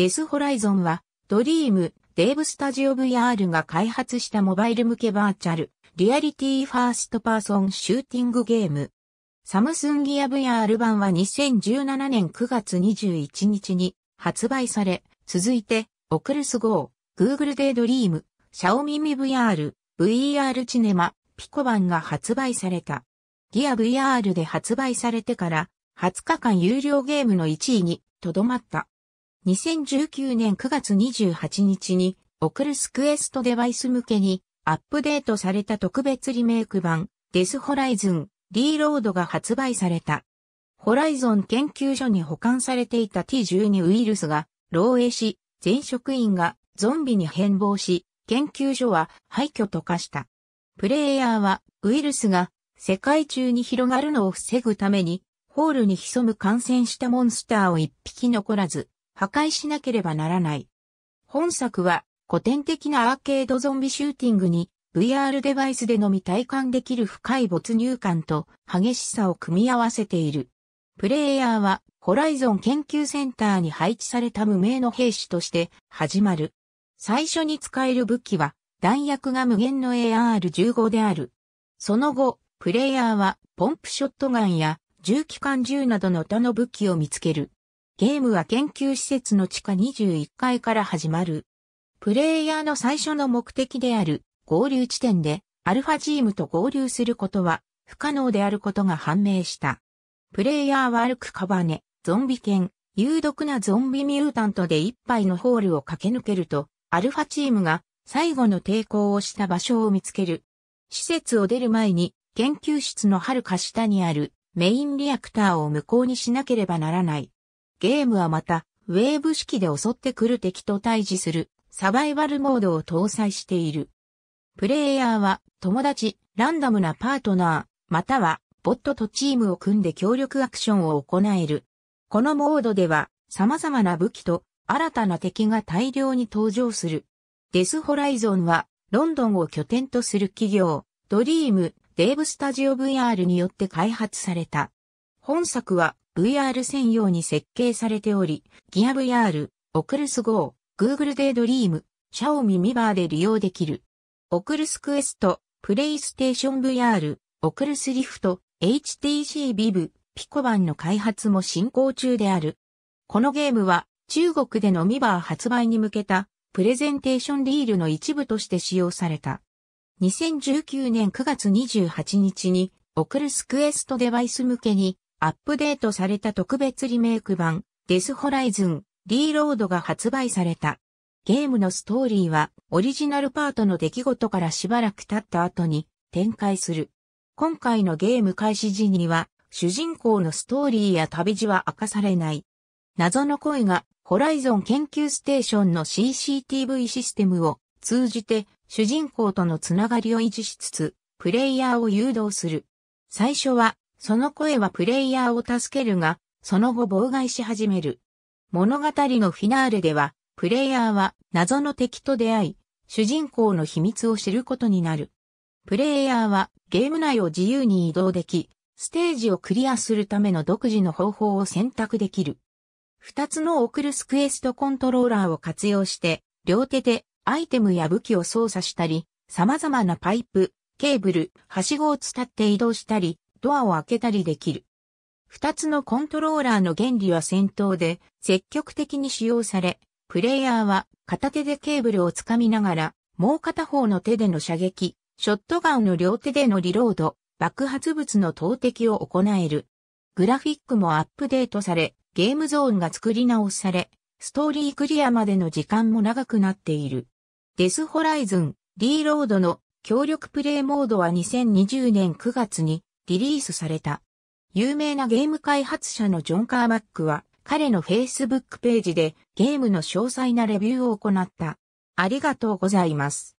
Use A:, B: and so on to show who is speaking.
A: デスホライゾンは、ドリーム、デーブスタジオ VR が開発したモバイル向けバーチャル、リアリティファーストパーソンシューティングゲーム。サムスンギア VR 版は2017年9月21日に発売され、続いて、オクルス GO、Google デイドリーム、シャオミミ VR、VR チネマ、ピコ版が発売された。ギア VR で発売されてから、20日間有料ゲームの1位にとどまった。2019年9月28日に、オクルスクエストデバイス向けに、アップデートされた特別リメイク版、デスホライズン、リーロードが発売された。ホライゾン研究所に保管されていた T12 ウイルスが、漏洩し、全職員がゾンビに変貌し、研究所は廃墟と化した。プレイヤーはウイルスが世界中に広がるのを防ぐために、ホールに潜む感染したモンスターを一匹残らず、破壊しなければならない。本作は古典的なアーケードゾンビシューティングに VR デバイスでのみ体感できる深い没入感と激しさを組み合わせている。プレイヤーはホライゾン研究センターに配置された無名の兵士として始まる。最初に使える武器は弾薬が無限の AR15 である。その後、プレイヤーはポンプショットガンや銃機関銃などの他の武器を見つける。ゲームは研究施設の地下21階から始まる。プレイヤーの最初の目的である合流地点でアルファチームと合流することは不可能であることが判明した。プレイヤーは歩くカバネ、ゾンビ犬、有毒なゾンビミュータントで一杯のホールを駆け抜けると、アルファチームが最後の抵抗をした場所を見つける。施設を出る前に研究室のはるか下にあるメインリアクターを無効にしなければならない。ゲームはまた、ウェーブ式で襲ってくる敵と対峙するサバイバルモードを搭載している。プレイヤーは友達、ランダムなパートナー、またはボットとチームを組んで協力アクションを行える。このモードでは様々な武器と新たな敵が大量に登場する。デスホライゾンはロンドンを拠点とする企業、ドリーム、デーブスタジオ VR によって開発された。本作は VR 専用に設計されており、GearVR、Oculus Go、Google Daydream、Xiaomi m i v a r で利用できる。Oculus Quest、PlayStation VR、Oculus Rift、HTC v i v Pico 版の開発も進行中である。このゲームは中国でのミバー発売に向けたプレゼンテーションリールの一部として使用された。2019年9月28日にオクルス u e s t デバイス向けにアップデートされた特別リメイク版、デスホライズン、リーロードが発売された。ゲームのストーリーは、オリジナルパートの出来事からしばらく経った後に展開する。今回のゲーム開始時には、主人公のストーリーや旅路は明かされない。謎の声が、ホライゾン研究ステーションの CCTV システムを通じて、主人公とのつながりを維持しつつ、プレイヤーを誘導する。最初はその声はプレイヤーを助けるが、その後妨害し始める。物語のフィナーレでは、プレイヤーは謎の敵と出会い、主人公の秘密を知ることになる。プレイヤーはゲーム内を自由に移動でき、ステージをクリアするための独自の方法を選択できる。二つのオクルスクエストコントローラーを活用して、両手でアイテムや武器を操作したり、様々なパイプ、ケーブル、はしごを伝って移動したり、ドアを開けたりできる。二つのコントローラーの原理は戦闘で積極的に使用され、プレイヤーは片手でケーブルをつかみながら、もう片方の手での射撃、ショットガンの両手でのリロード、爆発物の投擲を行える。グラフィックもアップデートされ、ゲームゾーンが作り直され、ストーリークリアまでの時間も長くなっている。デスホライズン、リーロードの協力プレイモードは2020年9月にリリースされた。有名なゲーム開発者のジョン・カーバックは、彼の Facebook ページでゲームの詳細なレビューを行った。ありがとうございます。